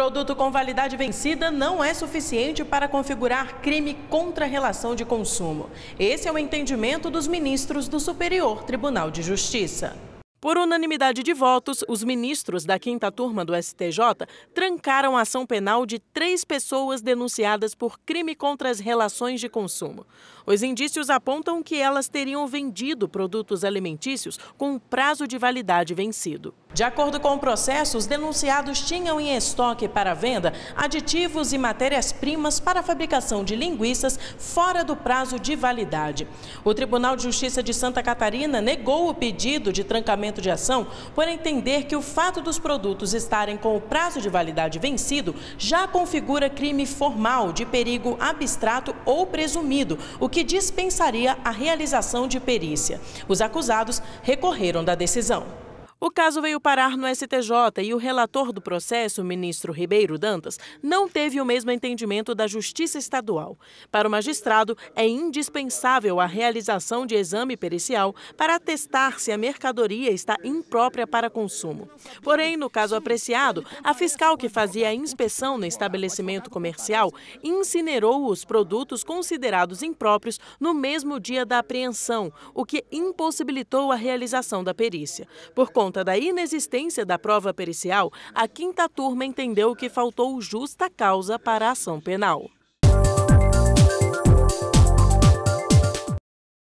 Produto com validade vencida não é suficiente para configurar crime contra relação de consumo. Esse é o entendimento dos ministros do Superior Tribunal de Justiça. Por unanimidade de votos, os ministros da quinta turma do STJ trancaram a ação penal de três pessoas denunciadas por crime contra as relações de consumo. Os indícios apontam que elas teriam vendido produtos alimentícios com o prazo de validade vencido. De acordo com o processo, os denunciados tinham em estoque para venda aditivos e matérias-primas para a fabricação de linguiças fora do prazo de validade. O Tribunal de Justiça de Santa Catarina negou o pedido de trancamento de ação por entender que o fato dos produtos estarem com o prazo de validade vencido já configura crime formal de perigo abstrato ou presumido, o que dispensaria a realização de perícia. Os acusados recorreram da decisão. O caso veio parar no STJ e o relator do processo, ministro Ribeiro Dantas, não teve o mesmo entendimento da Justiça Estadual. Para o magistrado, é indispensável a realização de exame pericial para atestar se a mercadoria está imprópria para consumo. Porém, no caso apreciado, a fiscal que fazia a inspeção no estabelecimento comercial incinerou os produtos considerados impróprios no mesmo dia da apreensão, o que impossibilitou a realização da perícia. Por conta conta da inexistência da prova pericial, a quinta turma entendeu que faltou justa causa para a ação penal.